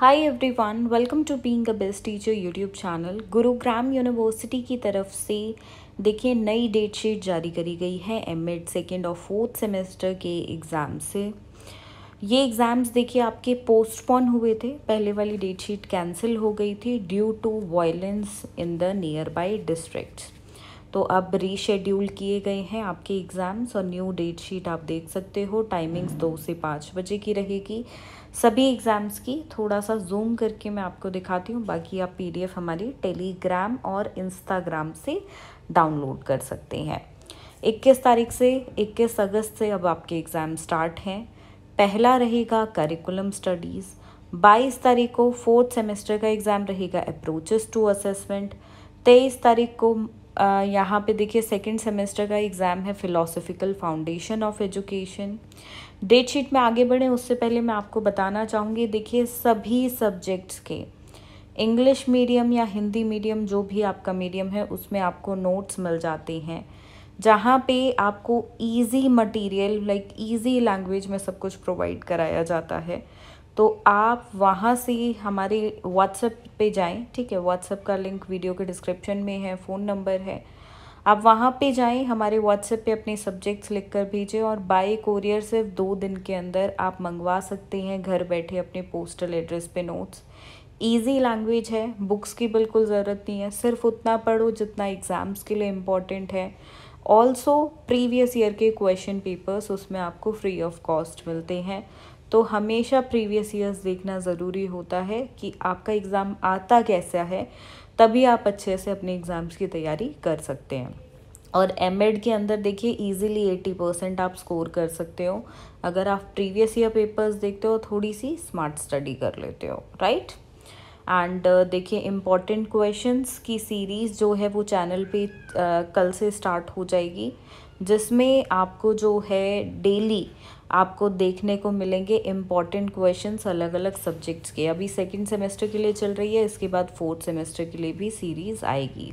hi everyone welcome to being a best teacher YouTube channel Gurugram university की तरफ से देखिए नई डेट शीट जारी करी गई है एम एड सेकेंड और फोर्थ सेमेस्टर के एग्ज़ाम से ये एग्ज़ाम्स देखिए आपके पोस्टपोन हुए थे पहले वाली डेट शीट कैंसिल हो गई थी due to violence in the nearby districts तो अब रीशेड्यूल किए गए हैं आपके एग्ज़ाम्स और न्यू डेट शीट आप देख सकते हो टाइमिंग्स दो से पाँच बजे की रहेगी सभी एग्ज़ाम्स की थोड़ा सा जूम करके मैं आपको दिखाती हूँ बाकी आप पीडीएफ हमारी टेलीग्राम और इंस्टाग्राम से डाउनलोड कर सकते हैं इक्कीस तारीख से इक्कीस अगस्त से अब आपके एग्ज़ाम स्टार्ट हैं पहला रहेगा करिकुलम स्टडीज़ 22 तारीख को फोर्थ सेमेस्टर का एग्ज़ाम रहेगा अप्रोचेस टू असेसमेंट 23 तारीख को यहाँ पे देखिए सेकंड सेमेस्टर का एग्ज़ाम है philosophical foundation of education date sheet में आगे बढ़ें उससे पहले मैं आपको बताना चाहूँगी देखिए सभी सब्जेक्ट्स के इंग्लिश मीडियम या हिंदी मीडियम जो भी आपका मीडियम है उसमें आपको नोट्स मिल जाते हैं जहाँ पे आपको easy material like easy language में सब कुछ प्रोवाइड कराया जाता है तो आप वहाँ से हमारे व्हाट्सएप पे जाएं ठीक है व्हाट्सएप का लिंक वीडियो के डिस्क्रिप्शन में है फ़ोन नंबर है आप वहाँ पे जाएं हमारे व्हाट्सएप पे अपने सब्जेक्ट्स लिख कर भेजें और बाय कोरियर सिर्फ दो दिन के अंदर आप मंगवा सकते हैं घर बैठे अपने पोस्टल एड्रेस पे नोट्स ईजी लैंग्वेज है बुक्स की बिल्कुल ज़रूरत नहीं है सिर्फ उतना पढ़ो जितना एग्ज़ाम्स के लिए इम्पॉर्टेंट है ऑल्सो प्रीवियस ईयर के क्वेश्चन पेपर्स उसमें आपको फ्री ऑफ कॉस्ट मिलते हैं तो हमेशा प्रीवियस ईयर्स देखना ज़रूरी होता है कि आपका एग्ज़ाम आता कैसा है तभी आप अच्छे से अपने एग्ज़ाम्स की तैयारी कर सकते हैं और एम के अंदर देखिए इजीली एटी परसेंट आप स्कोर कर सकते हो अगर आप प्रीवियस ईयर पेपर्स देखते हो थोड़ी सी स्मार्ट स्टडी कर लेते हो राइट एंड uh, देखिए इम्पॉर्टेंट क्वेश्चंस की सीरीज़ जो है वो चैनल पे uh, कल से स्टार्ट हो जाएगी जिसमें आपको जो है डेली आपको देखने को मिलेंगे इम्पॉर्टेंट क्वेश्चंस अलग अलग सब्जेक्ट्स के अभी सेकेंड सेमेस्टर के लिए चल रही है इसके बाद फोर्थ सेमेस्टर के लिए भी सीरीज़ आएगी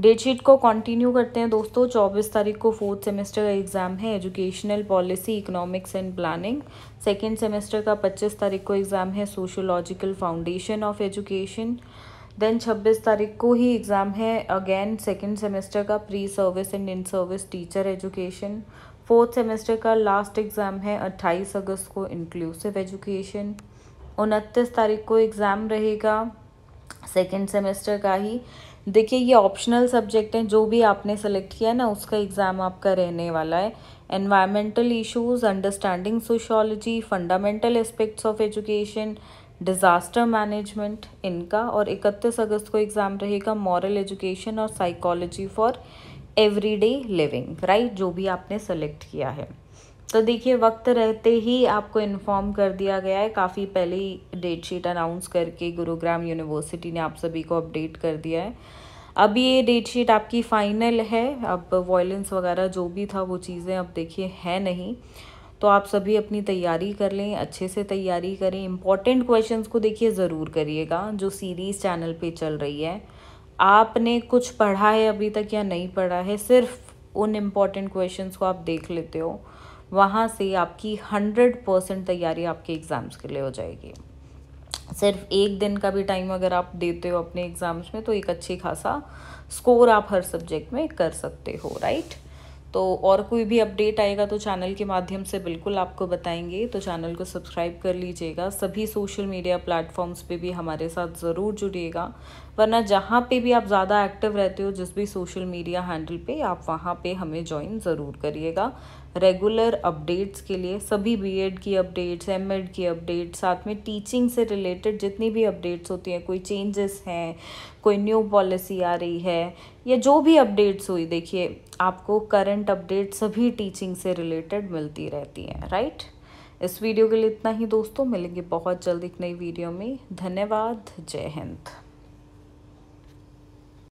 डेट शीट को कंटिन्यू करते हैं दोस्तों चौबीस तारीख को फोर्थ सेमेस्टर का एग्ज़ाम है educational policy economics and planning second semester का पच्चीस तारीख को एग्ज़ाम है sociological foundation of education then 26 तारीख को ही एग्ज़ाम है अगेन सेकेंड सेमेस्टर का pre service and in service teacher education fourth semester का लास्ट एग्ज़ाम है 28 अगस्त को इंक्लूसिव एजुकेशन उनतीस तारीख को एग्ज़ाम रहेगा सेकेंड सेमेस्टर का ही देखिए ये ऑप्शनल सब्जेक्ट हैं जो भी आपने सेलेक्ट किया है ना उसका एग्ज़ाम आपका रहने वाला है environmental issues understanding sociology fundamental aspects of education disaster management इनका और 31 अगस्त को एग्ज़ाम रहेगा मॉरल एजुकेशन और psychology for everyday living right जो भी आपने सेलेक्ट किया है तो देखिए वक्त रहते ही आपको इन्फॉर्म कर दिया गया है काफ़ी पहले ही डेट शीट अनाउंस करके गुरुग्राम यूनिवर्सिटी ने आप सभी को अपडेट कर दिया है अब ये डेट शीट आपकी फ़ाइनल है अब वॉयलेंस वगैरह जो भी था वो चीज़ें अब देखिए है नहीं तो आप सभी अपनी तैयारी कर लें अच्छे से तैयारी करें इंपॉर्टेंट क्वेश्चन को देखिए ज़रूर करिएगा जो सीरीज़ चैनल पे चल रही है आपने कुछ पढ़ा है अभी तक या नहीं पढ़ा है सिर्फ उन इम्पॉर्टेंट क्वेश्चन को आप देख लेते हो वहाँ से आपकी हंड्रेड परसेंट तैयारी आपके एग्ज़ाम्स के लिए हो जाएगी सिर्फ एक दिन का भी टाइम अगर आप देते हो अपने एग्ज़ाम्स में तो एक अच्छी खासा स्कोर आप हर सब्जेक्ट में कर सकते हो राइट तो और कोई भी अपडेट आएगा तो चैनल के माध्यम से बिल्कुल आपको बताएंगे तो चैनल को सब्सक्राइब कर लीजिएगा सभी सोशल मीडिया प्लेटफॉर्म्स पे भी हमारे साथ ज़रूर जुड़िएगा वरना जहाँ पे भी आप ज़्यादा एक्टिव रहते हो जिस भी सोशल मीडिया हैंडल पे आप वहाँ पे हमें ज्वाइन ज़रूर करिएगा रेगुलर अपडेट्स के लिए सभी बीएड की अपडेट्स एमएड की अपडेट्स साथ में टीचिंग से रिलेटेड जितनी भी अपडेट्स होती हैं कोई चेंजेस हैं कोई न्यू पॉलिसी आ रही है या जो भी अपडेट्स हुई देखिए आपको करंट अपडेट सभी टीचिंग से रिलेटेड मिलती रहती हैं राइट इस वीडियो के लिए इतना ही दोस्तों मिलेंगे बहुत जल्द एक नई वीडियो में धन्यवाद जय हिंद